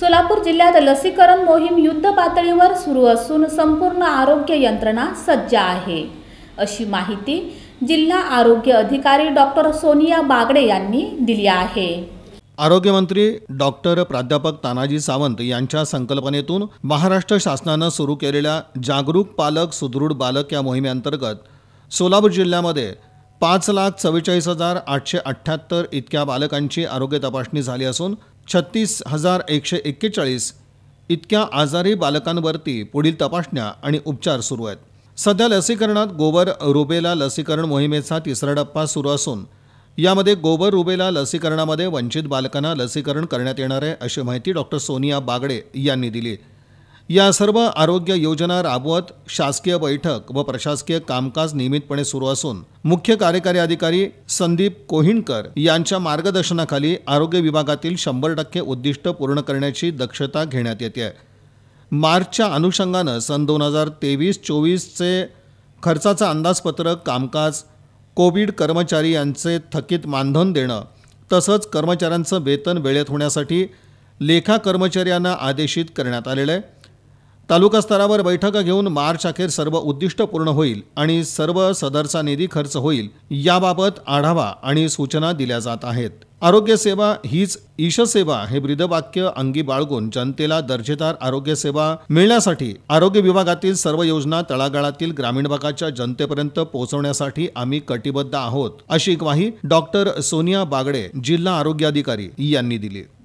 सोलापूर जिल्ह्यात लसीकरण मोहीम युद्ध पातळीवर सुरू असून संपूर्ण आरोग्य यंत्रणा सज्ज आहे अशी माहिती जिल्हा आरोग्य अधिकारी डॉक्टर सोनिया बागडे यांनी दिली आहे आरोग्यमंत्री डॉक्टर प्राध्यापक तानाजी सावंत यांच्या संकल्पनेतून महाराष्ट्र शासनानं सुरू केलेल्या जागरूक पालक सुदृढ बालक या मोहिमेअंतर्गत सोलापूर जिल्ह्यामध्ये पाच लाख चव्वेचाळीस हजार आठशे अठ्ठ्याहत्तर इतक्या बालकांची आरोग्य तपासणी झाली असून छत्तीस हजार एकशे एक्केचाळीस इतक्या आजारी बालकांवरती पुढील तपासण्या आणि उपचार सुरू आहेत सध्या लसीकरणात गोबर रुबेला लसीकरण मोहिमेचा तिसरा टप्पा सुरू असून यामध्ये गोबर रुबेला लसीकरणामध्ये वंचित बालकांना लसीकरण करण्यात येणार आहे अशी माहिती डॉक्टर सोनिया बागडे यांनी दिली या सर्व आरोग्य योजना राबवत शासकीय बैठक व प्रशासकीय कामकाज नियमितपणे सुरू असून मुख्य कार्यकारी अधिकारी संदीप कोहिणकर यांच्या मार्गदर्शनाखाली आरोग्य विभागातील शंभर टक्के उद्दिष्ट पूर्ण करण्याची दक्षता घेण्यात येते मार्चच्या अनुषंगानं सन दोन हजार तेवीस चोवीसचे खर्चाचा अंदाजपत्रक कामकाज कोविड कर्मचारी यांचे थकीत मानधन देणं तसंच कर्मचाऱ्यांचं वेतन वेळेत होण्यासाठी लेखा कर्मचाऱ्यांना आदेशित करण्यात आलेलं आहे तालुका स्तरावर बैठका घेऊन मार्च अखेर सर्व उद्दिष्ट पूर्ण होईल आणि सर्व सदरचा निधी खर्च होईल याबाबत आढावा आणि सूचना दिल्या जात आहेत आरोग्य सेवा हीच ईशसेवा हे ब्रीदवाक्य अंगी बाळगून जनतेला दर्जेदार आरोग्य सेवा मिळण्यासाठी आरोग्य विभागातील सर्व योजना तळागाळातील ग्रामीण भागाच्या जनतेपर्यंत पोहोचवण्यासाठी आम्ही कटिबद्ध आहोत अशी ग्वाही डॉक्टर सोनिया बागडे जिल्हा आरोग्य अधिकारी यांनी दिली